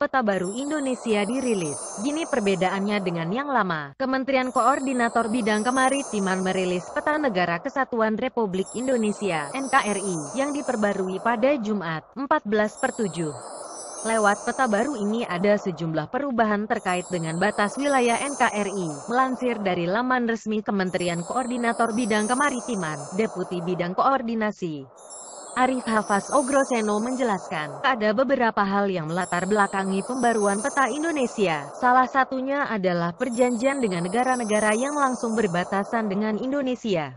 Peta baru Indonesia dirilis. Gini perbedaannya dengan yang lama. Kementerian Koordinator Bidang Kemaritiman merilis Peta Negara Kesatuan Republik Indonesia (NKRI) yang diperbarui pada Jumat, 14 7. Lewat peta baru ini ada sejumlah perubahan terkait dengan batas wilayah NKRI, melansir dari laman resmi Kementerian Koordinator Bidang Kemaritiman, Deputi Bidang Koordinasi. Arif Hafaz Ogroseno menjelaskan, ada beberapa hal yang melatar belakangi pembaruan peta Indonesia. Salah satunya adalah perjanjian dengan negara-negara yang langsung berbatasan dengan Indonesia.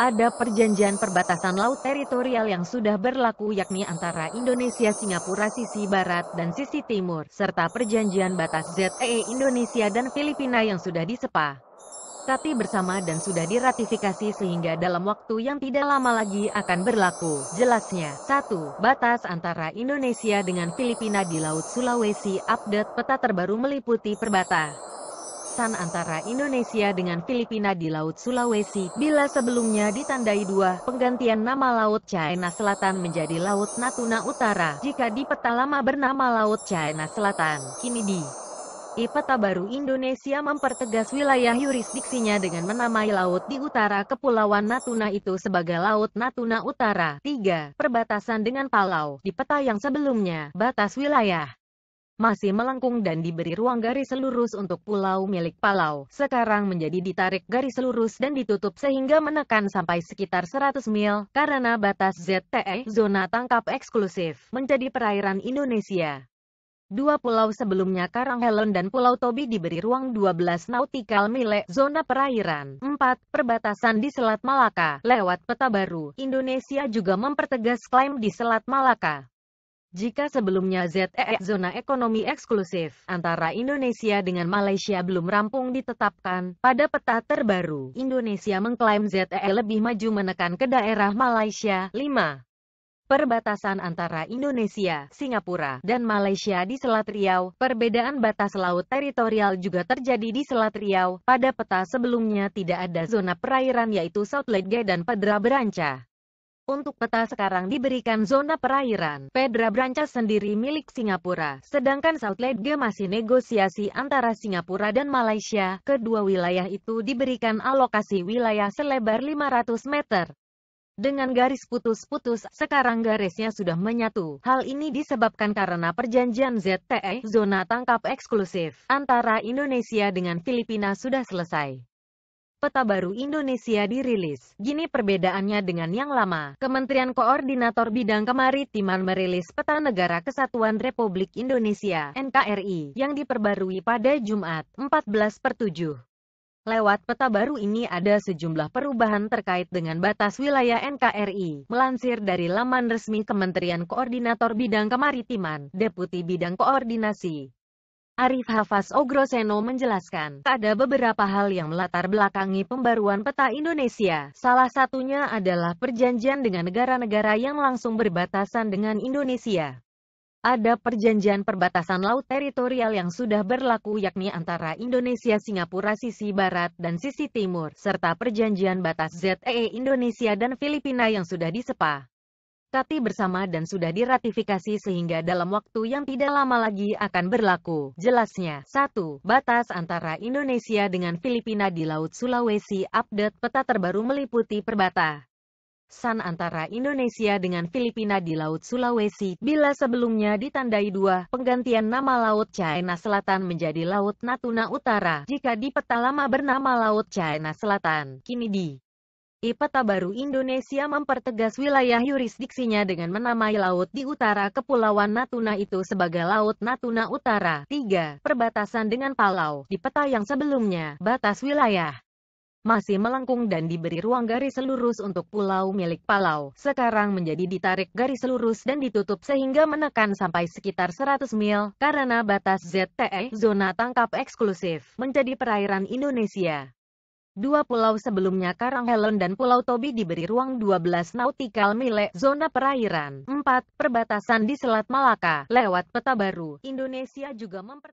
Ada perjanjian perbatasan laut teritorial yang sudah berlaku yakni antara Indonesia Singapura sisi barat dan sisi timur, serta perjanjian batas ZEE e Indonesia dan Filipina yang sudah disepah disepakati bersama dan sudah diratifikasi sehingga dalam waktu yang tidak lama lagi akan berlaku. Jelasnya, 1. Batas antara Indonesia dengan Filipina di Laut Sulawesi update peta terbaru meliputi perbatas antara Indonesia dengan Filipina di Laut Sulawesi, bila sebelumnya ditandai dua, penggantian nama Laut China Selatan menjadi Laut Natuna Utara, jika di peta lama bernama Laut China Selatan, kini di I peta baru Indonesia mempertegas wilayah yurisdiksinya dengan menamai laut di utara Kepulauan Natuna itu sebagai Laut Natuna Utara. 3. Perbatasan dengan Palau. Di peta yang sebelumnya, batas wilayah masih melengkung dan diberi ruang garis lurus untuk pulau milik Palau. Sekarang menjadi ditarik garis lurus dan ditutup sehingga menekan sampai sekitar 100 mil karena batas ZTE, zona tangkap eksklusif, menjadi perairan Indonesia. Dua pulau sebelumnya Karang Helen dan Pulau Tobi diberi ruang 12 nautikal milik zona perairan. 4. Perbatasan di Selat Malaka. Lewat peta baru, Indonesia juga mempertegas klaim di Selat Malaka. Jika sebelumnya ZEE e, zona ekonomi eksklusif antara Indonesia dengan Malaysia belum rampung ditetapkan, pada peta terbaru, Indonesia mengklaim ZEE e lebih maju menekan ke daerah Malaysia. 5. Perbatasan antara Indonesia, Singapura, dan Malaysia di Selat Riau, perbedaan batas laut teritorial juga terjadi di Selat Riau. Pada peta sebelumnya tidak ada zona perairan yaitu South Gate dan Pedra Beranca. Untuk peta sekarang diberikan zona perairan, Pedra Beranca sendiri milik Singapura, sedangkan South Gate masih negosiasi antara Singapura dan Malaysia. Kedua wilayah itu diberikan alokasi wilayah selebar 500 meter dengan garis putus-putus, sekarang garisnya sudah menyatu. Hal ini disebabkan karena perjanjian ZTE, zona tangkap eksklusif, antara Indonesia dengan Filipina sudah selesai. Peta baru Indonesia dirilis. Gini perbedaannya dengan yang lama. Kementerian Koordinator Bidang Kemaritiman merilis Peta Negara Kesatuan Republik Indonesia, NKRI, yang diperbarui pada Jumat, 14 per 7. Lewat peta baru ini ada sejumlah perubahan terkait dengan batas wilayah NKRI. Melansir dari laman resmi Kementerian Koordinator Bidang Kemaritiman, Deputi Bidang Koordinasi, Arif Hafaz Ogroseno menjelaskan, ada beberapa hal yang melatar belakangi pembaruan peta Indonesia. Salah satunya adalah perjanjian dengan negara-negara yang langsung berbatasan dengan Indonesia. Ada perjanjian perbatasan laut teritorial yang sudah berlaku yakni antara Indonesia Singapura sisi barat dan sisi timur, serta perjanjian batas ZEE e Indonesia dan Filipina yang sudah disepa. Kati bersama dan sudah diratifikasi sehingga dalam waktu yang tidak lama lagi akan berlaku. Jelasnya, 1. Batas antara Indonesia dengan Filipina di Laut Sulawesi Update peta terbaru meliputi perbatasan. San antara Indonesia dengan Filipina di Laut Sulawesi, bila sebelumnya ditandai dua, penggantian nama Laut China Selatan menjadi Laut Natuna Utara, jika di peta lama bernama Laut China Selatan, kini di I peta baru Indonesia mempertegas wilayah yurisdiksinya dengan menamai laut di utara Kepulauan Natuna itu sebagai Laut Natuna Utara. 3. Perbatasan dengan Palau. Di peta yang sebelumnya, batas wilayah masih melengkung dan diberi ruang garis lurus untuk pulau milik Palau. Sekarang menjadi ditarik garis lurus dan ditutup sehingga menekan sampai sekitar 100 mil karena batas ZTE, zona tangkap eksklusif, menjadi perairan Indonesia. Dua pulau sebelumnya Karang Helen dan Pulau Tobi diberi ruang 12 nautikal mile zona perairan. 4. Perbatasan di Selat Malaka lewat peta baru. Indonesia juga memper